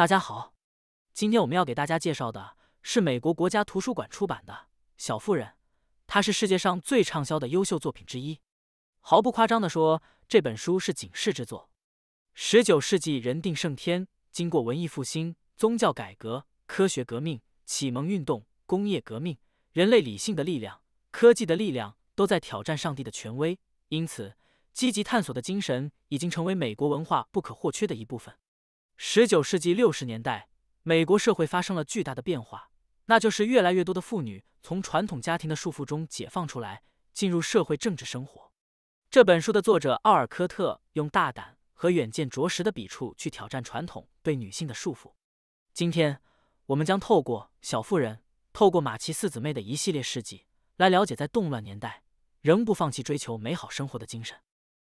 大家好，今天我们要给大家介绍的是美国国家图书馆出版的《小妇人》，它是世界上最畅销的优秀作品之一。毫不夸张的说，这本书是警示之作。十九世纪，人定胜天。经过文艺复兴、宗教改革、科学革命、启蒙运动、工业革命，人类理性的力量、科技的力量都在挑战上帝的权威。因此，积极探索的精神已经成为美国文化不可或缺的一部分。十九世纪六十年代，美国社会发生了巨大的变化，那就是越来越多的妇女从传统家庭的束缚中解放出来，进入社会政治生活。这本书的作者奥尔科特用大胆和远见卓识的笔触去挑战传统对女性的束缚。今天，我们将透过小妇人，透过马奇四姊妹的一系列事迹，来了解在动乱年代仍不放弃追求美好生活的精神。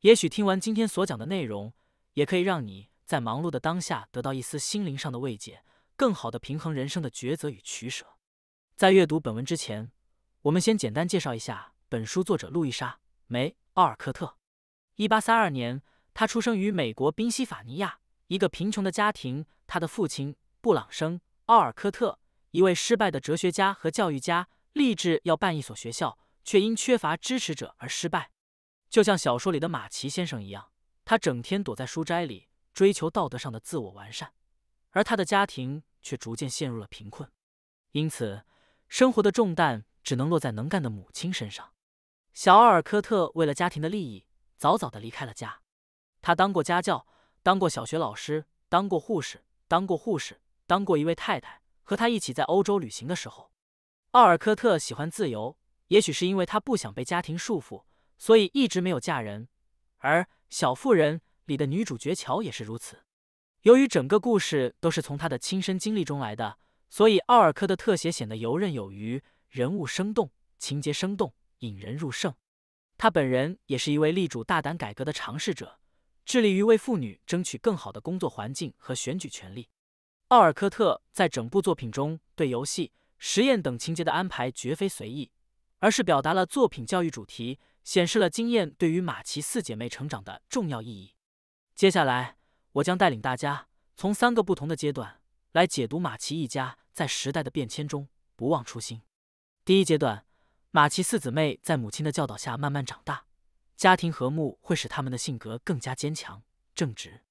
也许听完今天所讲的内容，也可以让你。在忙碌的当下，得到一丝心灵上的慰藉，更好的平衡人生的抉择与取舍。在阅读本文之前，我们先简单介绍一下本书作者路易莎·梅·奥尔科特。一八三二年，他出生于美国宾夕法尼亚一个贫穷的家庭。他的父亲布朗生·奥尔科特，一位失败的哲学家和教育家，立志要办一所学校，却因缺乏支持者而失败。就像小说里的马奇先生一样，他整天躲在书斋里。追求道德上的自我完善，而他的家庭却逐渐陷入了贫困，因此生活的重担只能落在能干的母亲身上。小奥尔科特为了家庭的利益，早早的离开了家。他当过家教，当过小学老师，当过护士，当过护士，当过一位太太。和他一起在欧洲旅行的时候，奥尔科特喜欢自由，也许是因为他不想被家庭束缚，所以一直没有嫁人。而小妇人。里的女主角乔也是如此。由于整个故事都是从她的亲身经历中来的，所以奥尔科的特写显得游刃有余，人物生动，情节生动，引人入胜。她本人也是一位力主大胆改革的尝试者，致力于为妇女争取更好的工作环境和选举权利。奥尔科特在整部作品中对游戏、实验等情节的安排绝非随意，而是表达了作品教育主题，显示了经验对于马奇四姐妹成长的重要意义。接下来，我将带领大家从三个不同的阶段来解读马奇一家在时代的变迁中不忘初心。第一阶段，马奇四姊妹在母亲的教导下慢慢长大，家庭和睦会使他们的性格更加坚强正直。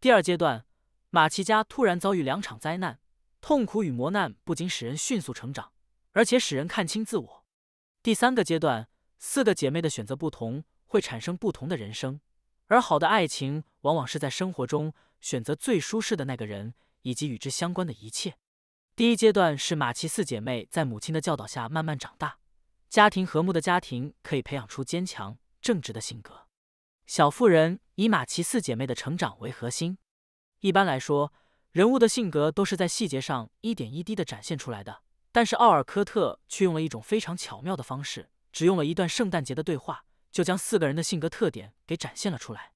第二阶段，马奇家突然遭遇两场灾难，痛苦与磨难不仅使人迅速成长，而且使人看清自我。第三个阶段，四个姐妹的选择不同，会产生不同的人生。而好的爱情，往往是在生活中选择最舒适的那个人以及与之相关的一切。第一阶段是马奇四姐妹在母亲的教导下慢慢长大，家庭和睦的家庭可以培养出坚强正直的性格。小妇人以马奇四姐妹的成长为核心。一般来说，人物的性格都是在细节上一点一滴的展现出来的，但是奥尔科特却用了一种非常巧妙的方式，只用了一段圣诞节的对话。就将四个人的性格特点给展现了出来。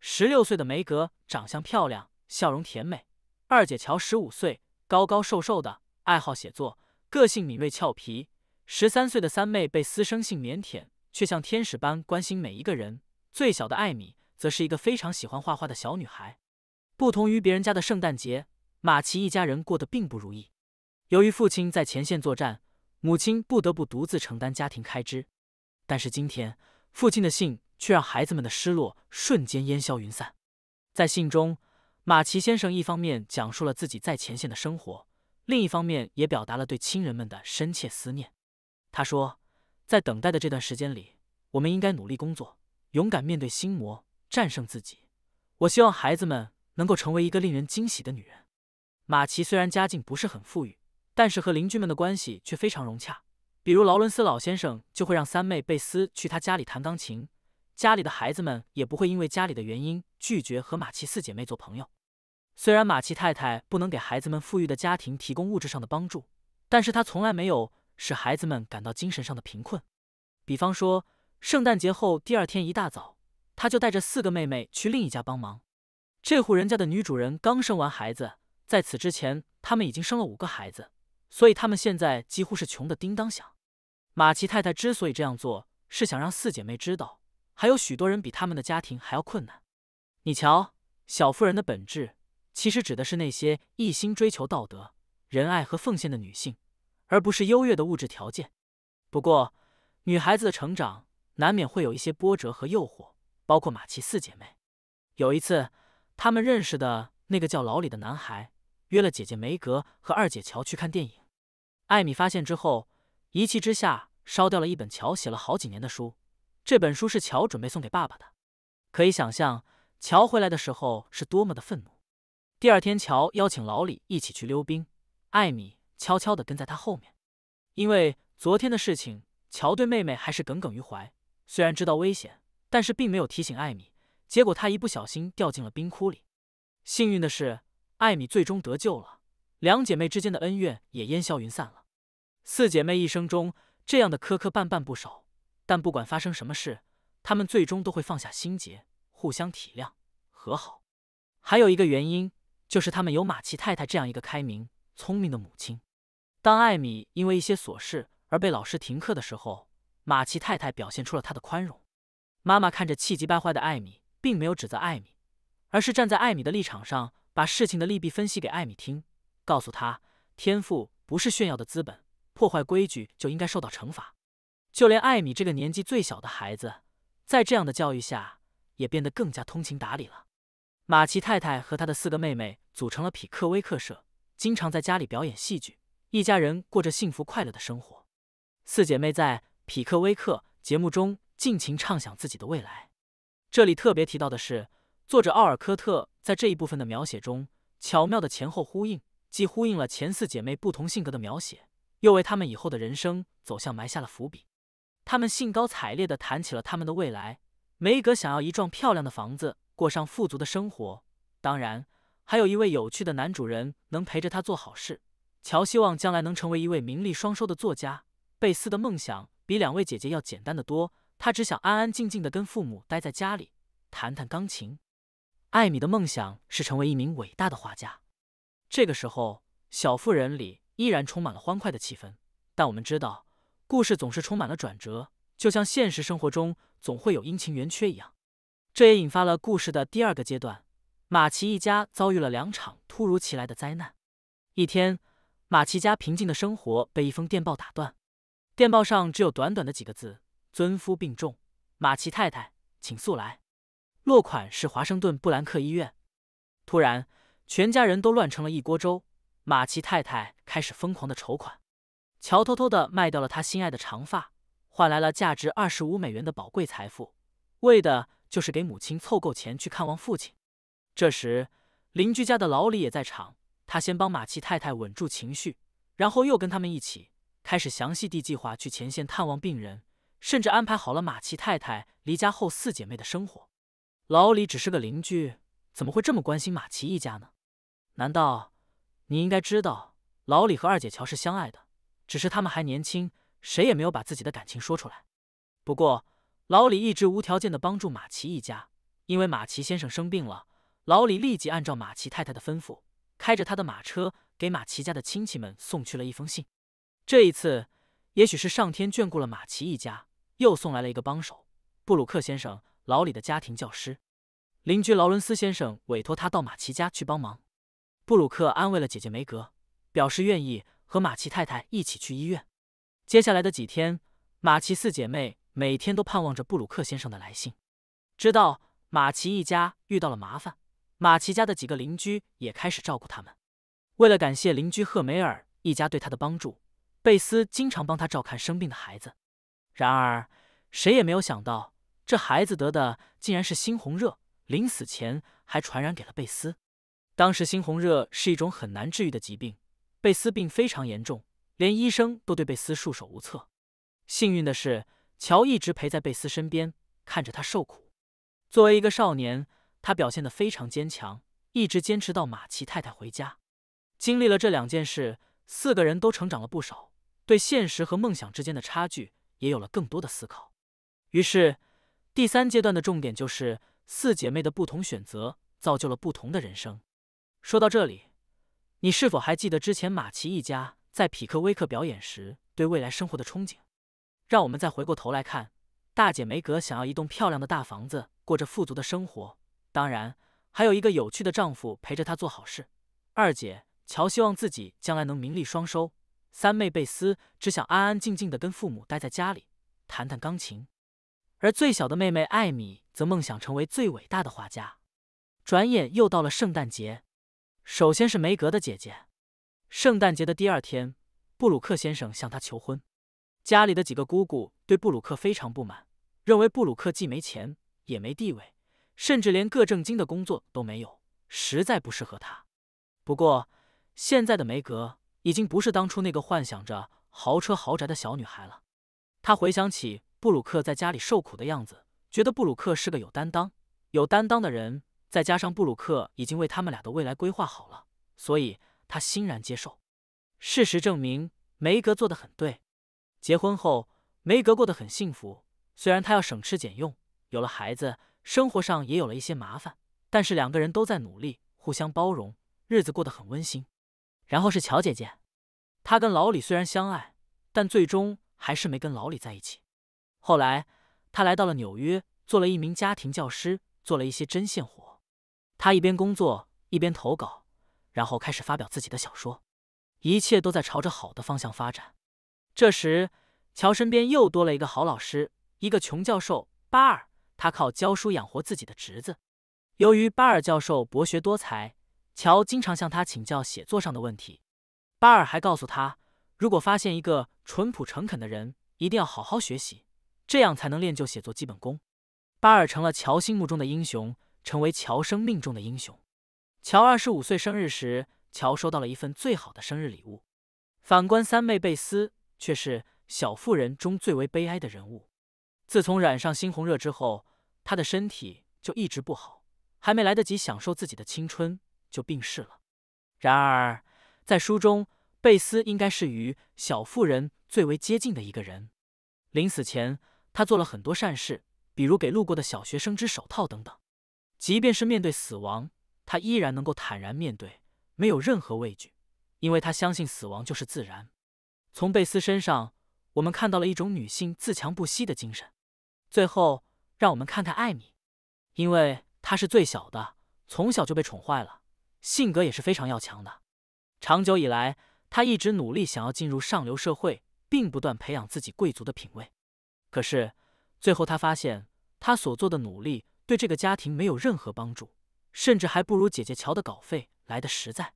十六岁的梅格长相漂亮，笑容甜美；二姐乔十五岁，高高瘦瘦的，爱好写作，个性敏锐俏皮；十三岁的三妹被私生性腼腆，却像天使般关心每一个人；最小的艾米则是一个非常喜欢画画的小女孩。不同于别人家的圣诞节，马奇一家人过得并不如意。由于父亲在前线作战，母亲不得不独自承担家庭开支。但是今天。父亲的信却让孩子们的失落瞬间烟消云散。在信中，马奇先生一方面讲述了自己在前线的生活，另一方面也表达了对亲人们的深切思念。他说：“在等待的这段时间里，我们应该努力工作，勇敢面对心魔，战胜自己。我希望孩子们能够成为一个令人惊喜的女人。”马奇虽然家境不是很富裕，但是和邻居们的关系却非常融洽。比如劳伦斯老先生就会让三妹贝斯去他家里弹钢琴，家里的孩子们也不会因为家里的原因拒绝和马奇四姐妹做朋友。虽然马奇太太不能给孩子们富裕的家庭提供物质上的帮助，但是她从来没有使孩子们感到精神上的贫困。比方说，圣诞节后第二天一大早，她就带着四个妹妹去另一家帮忙。这户人家的女主人刚生完孩子，在此之前他们已经生了五个孩子，所以他们现在几乎是穷的叮当响。马奇太太之所以这样做，是想让四姐妹知道，还有许多人比他们的家庭还要困难。你瞧，小妇人的本质其实指的是那些一心追求道德、仁爱和奉献的女性，而不是优越的物质条件。不过，女孩子的成长难免会有一些波折和诱惑，包括马奇四姐妹。有一次，她们认识的那个叫老李的男孩约了姐姐梅格和二姐乔去看电影，艾米发现之后。一气之下，烧掉了一本乔写了好几年的书。这本书是乔准备送给爸爸的。可以想象，乔回来的时候是多么的愤怒。第二天，乔邀请老李一起去溜冰，艾米悄悄地跟在他后面。因为昨天的事情，乔对妹妹还是耿耿于怀。虽然知道危险，但是并没有提醒艾米。结果，她一不小心掉进了冰窟里。幸运的是，艾米最终得救了。两姐妹之间的恩怨也烟消云散了。四姐妹一生中这样的磕磕绊绊不少，但不管发生什么事，她们最终都会放下心结，互相体谅和好。还有一个原因就是她们有马奇太太这样一个开明、聪明的母亲。当艾米因为一些琐事而被老师停课的时候，马奇太太表现出了她的宽容。妈妈看着气急败坏的艾米，并没有指责艾米，而是站在艾米的立场上，把事情的利弊分析给艾米听，告诉她：天赋不是炫耀的资本。破坏规矩就应该受到惩罚，就连艾米这个年纪最小的孩子，在这样的教育下也变得更加通情达理了。马奇太太和他的四个妹妹组成了匹克威克社，经常在家里表演戏剧，一家人过着幸福快乐的生活。四姐妹在匹克威克节目中尽情畅想自己的未来。这里特别提到的是，作者奥尔科特在这一部分的描写中巧妙的前后呼应，既呼应了前四姐妹不同性格的描写。又为他们以后的人生走向埋下了伏笔。他们兴高采烈地谈起了他们的未来。梅格想要一幢漂亮的房子，过上富足的生活。当然，还有一位有趣的男主人能陪着他做好事。乔希望将来能成为一位名利双收的作家。贝斯的梦想比两位姐姐要简单的多，他只想安安静静的跟父母待在家里，弹弹钢琴。艾米的梦想是成为一名伟大的画家。这个时候，小妇人里。依然充满了欢快的气氛，但我们知道，故事总是充满了转折，就像现实生活中总会有阴晴圆缺一样。这也引发了故事的第二个阶段：马奇一家遭遇了两场突如其来的灾难。一天，马奇家平静的生活被一封电报打断，电报上只有短短的几个字：“尊夫病重，马奇太太，请速来。”落款是华盛顿布兰克医院。突然，全家人都乱成了一锅粥。马奇太太。开始疯狂的筹款，乔偷偷的卖掉了他心爱的长发，换来了价值二十五美元的宝贵财富，为的就是给母亲凑够钱去看望父亲。这时，邻居家的老李也在场，他先帮马奇太太稳住情绪，然后又跟他们一起开始详细地计划去前线探望病人，甚至安排好了马奇太太离家后四姐妹的生活。老李只是个邻居，怎么会这么关心马奇一家呢？难道你应该知道？老李和二姐乔是相爱的，只是他们还年轻，谁也没有把自己的感情说出来。不过，老李一直无条件的帮助马奇一家，因为马奇先生生病了，老李立即按照马奇太太的吩咐，开着他的马车给马奇家的亲戚们送去了一封信。这一次，也许是上天眷顾了马奇一家，又送来了一个帮手——布鲁克先生，老李的家庭教师。邻居劳伦斯先生委托他到马奇家去帮忙。布鲁克安慰了姐姐梅格。表示愿意和马奇太太一起去医院。接下来的几天，马奇四姐妹每天都盼望着布鲁克先生的来信。知道马奇一家遇到了麻烦，马奇家的几个邻居也开始照顾他们。为了感谢邻居赫梅尔一家对他的帮助，贝斯经常帮他照看生病的孩子。然而，谁也没有想到，这孩子得的竟然是猩红热，临死前还传染给了贝斯。当时，猩红热是一种很难治愈的疾病。贝斯病非常严重，连医生都对贝斯束手无策。幸运的是，乔一直陪在贝斯身边，看着他受苦。作为一个少年，他表现得非常坚强，一直坚持到马奇太太回家。经历了这两件事，四个人都成长了不少，对现实和梦想之间的差距也有了更多的思考。于是，第三阶段的重点就是四姐妹的不同选择，造就了不同的人生。说到这里。你是否还记得之前马奇一家在匹克威克表演时对未来生活的憧憬？让我们再回过头来看：大姐梅格想要一栋漂亮的大房子，过着富足的生活，当然还有一个有趣的丈夫陪着她做好事；二姐乔希望自己将来能名利双收；三妹贝斯只想安安静静的跟父母待在家里，弹弹钢琴；而最小的妹妹艾米则梦想成为最伟大的画家。转眼又到了圣诞节。首先是梅格的姐姐。圣诞节的第二天，布鲁克先生向她求婚。家里的几个姑姑对布鲁克非常不满，认为布鲁克既没钱也没地位，甚至连个正经的工作都没有，实在不适合他。不过，现在的梅格已经不是当初那个幻想着豪车豪宅的小女孩了。她回想起布鲁克在家里受苦的样子，觉得布鲁克是个有担当、有担当的人。再加上布鲁克已经为他们俩的未来规划好了，所以他欣然接受。事实证明，梅格做得很对。结婚后，梅格过得很幸福，虽然她要省吃俭用，有了孩子，生活上也有了一些麻烦，但是两个人都在努力，互相包容，日子过得很温馨。然后是乔姐姐，她跟老李虽然相爱，但最终还是没跟老李在一起。后来，她来到了纽约，做了一名家庭教师，做了一些针线活。他一边工作一边投稿，然后开始发表自己的小说，一切都在朝着好的方向发展。这时，乔身边又多了一个好老师，一个穷教授巴尔。他靠教书养活自己的侄子。由于巴尔教授博学多才，乔经常向他请教写作上的问题。巴尔还告诉他，如果发现一个淳朴诚恳的人，一定要好好学习，这样才能练就写作基本功。巴尔成了乔心目中的英雄。成为乔生命中的英雄。乔二十五岁生日时，乔收到了一份最好的生日礼物。反观三妹贝斯，却是小妇人中最为悲哀的人物。自从染上猩红热之后，她的身体就一直不好，还没来得及享受自己的青春，就病逝了。然而，在书中，贝斯应该是与小妇人最为接近的一个人。临死前，他做了很多善事，比如给路过的小学生织手套等等。即便是面对死亡，她依然能够坦然面对，没有任何畏惧，因为她相信死亡就是自然。从贝斯身上，我们看到了一种女性自强不息的精神。最后，让我们看看艾米，因为她是最小的，从小就被宠坏了，性格也是非常要强的。长久以来，她一直努力想要进入上流社会，并不断培养自己贵族的品味。可是，最后她发现，她所做的努力。对这个家庭没有任何帮助，甚至还不如姐姐乔的稿费来的实在，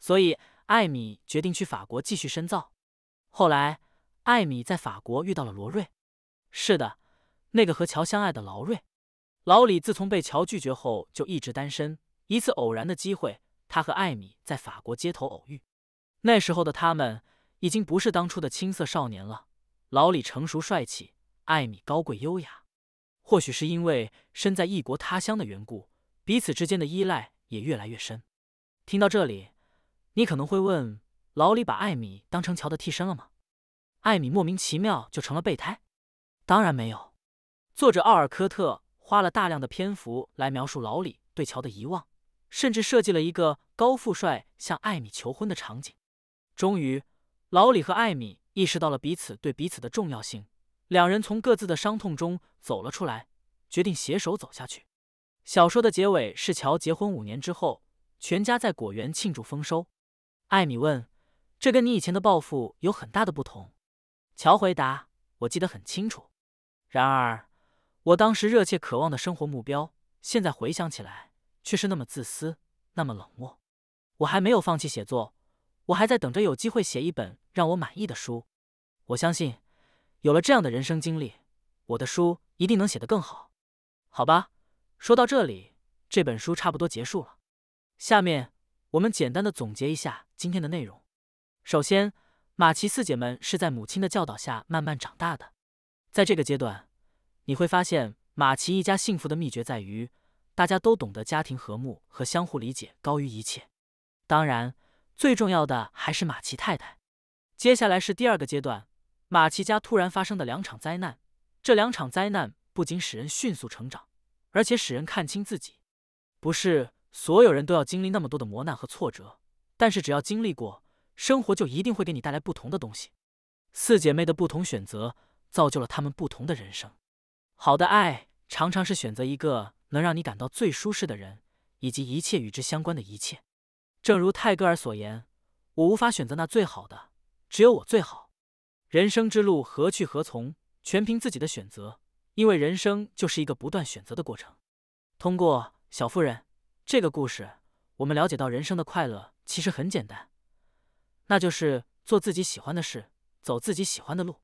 所以艾米决定去法国继续深造。后来，艾米在法国遇到了罗瑞，是的，那个和乔相爱的劳瑞。老李自从被乔拒绝后就一直单身。一次偶然的机会，他和艾米在法国街头偶遇，那时候的他们已经不是当初的青涩少年了。老李成熟帅气，艾米高贵优雅。或许是因为身在异国他乡的缘故，彼此之间的依赖也越来越深。听到这里，你可能会问：老李把艾米当成乔的替身了吗？艾米莫名其妙就成了备胎？当然没有。作者奥尔科特花了大量的篇幅来描述老李对乔的遗忘，甚至设计了一个高富帅向艾米求婚的场景。终于，老李和艾米意识到了彼此对彼此的重要性。两人从各自的伤痛中走了出来，决定携手走下去。小说的结尾是乔结婚五年之后，全家在果园庆祝丰收。艾米问：“这跟你以前的抱负有很大的不同。”乔回答：“我记得很清楚。然而，我当时热切渴望的生活目标，现在回想起来却是那么自私，那么冷漠。我还没有放弃写作，我还在等着有机会写一本让我满意的书。我相信。”有了这样的人生经历，我的书一定能写得更好，好吧？说到这里，这本书差不多结束了。下面我们简单的总结一下今天的内容。首先，马奇四姐们是在母亲的教导下慢慢长大的。在这个阶段，你会发现马奇一家幸福的秘诀在于，大家都懂得家庭和睦和相互理解高于一切。当然，最重要的还是马奇太太。接下来是第二个阶段。马奇家突然发生的两场灾难，这两场灾难不仅使人迅速成长，而且使人看清自己。不是所有人都要经历那么多的磨难和挫折，但是只要经历过，生活就一定会给你带来不同的东西。四姐妹的不同选择，造就了她们不同的人生。好的爱，常常是选择一个能让你感到最舒适的人，以及一切与之相关的一切。正如泰戈尔所言：“我无法选择那最好的，只有我最好。”人生之路何去何从，全凭自己的选择。因为人生就是一个不断选择的过程。通过小夫人这个故事，我们了解到人生的快乐其实很简单，那就是做自己喜欢的事，走自己喜欢的路。